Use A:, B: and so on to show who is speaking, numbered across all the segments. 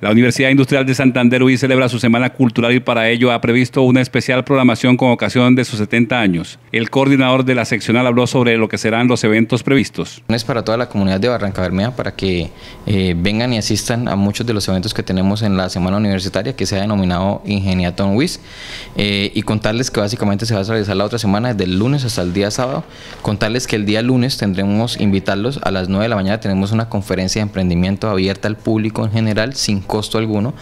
A: La Universidad Industrial de Santander hoy celebra su Semana Cultural y para ello ha previsto una especial programación con ocasión de sus 70 años. El coordinador de la seccional habló sobre lo que serán los eventos
B: previstos. Es para toda la comunidad de Barranca Bermeja para que eh, vengan y asistan a muchos de los eventos que tenemos en la Semana Universitaria que se ha denominado Ingeniatón WIS eh, y contarles que básicamente se va a realizar la otra semana desde el lunes hasta el día sábado. Contarles que el día lunes tendremos, invitarlos a las 9 de la mañana, tenemos una conferencia de emprendimiento abierta al público en general sin costo alguno.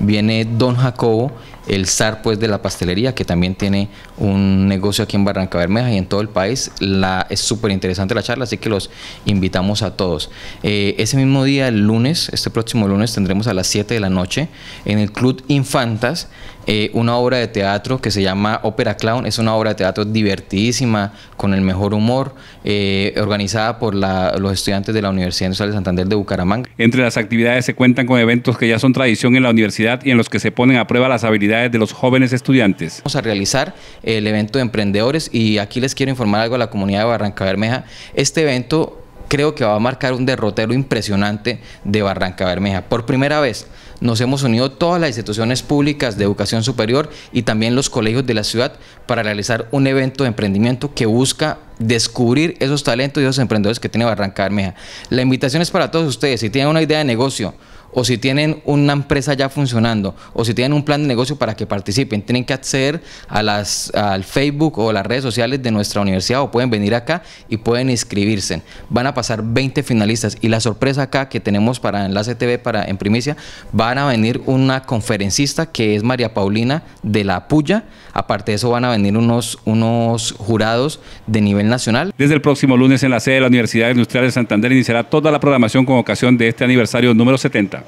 B: Viene Don Jacobo, el zar pues de la pastelería, que también tiene un negocio aquí en Barranca Bermeja y en todo el país. La, es súper interesante la charla, así que los invitamos a todos. Eh, ese mismo día, el lunes, este próximo lunes, tendremos a las 7 de la noche en el Club Infantas eh, una obra de teatro que se llama Opera Clown. Es una obra de teatro divertidísima, con el mejor humor, eh, organizada por los estudiantes de la Universidad Nacional de Santander de Bucaramanga.
A: Entre las actividades se cuentan con eventos que ya ya son tradición en la universidad y en los que se ponen a prueba las habilidades de los jóvenes estudiantes. Vamos a realizar
B: el evento de emprendedores y aquí les quiero informar algo a la comunidad de Barranca Bermeja. Este evento creo que va a marcar un derrotero impresionante de Barranca Bermeja. Por primera vez nos hemos unido todas las instituciones públicas de educación superior y también los colegios de la ciudad para realizar un evento de emprendimiento que busca descubrir esos talentos y esos emprendedores que tiene Barranca Bermeja. La invitación es para todos ustedes, si tienen una idea de negocio o si tienen una empresa ya funcionando, o si tienen un plan de negocio para que participen, tienen que acceder a las, al Facebook o las redes sociales de nuestra universidad o pueden venir acá y pueden inscribirse. Van a pasar 20 finalistas y la sorpresa acá que tenemos para Enlace TV, para En Primicia, van a venir una conferencista que es María Paulina de la Puya. Aparte de eso van a venir unos, unos jurados de nivel nacional. Desde el próximo lunes en la sede de la
A: Universidad Industrial de Santander iniciará toda la programación con ocasión de este aniversario número 70.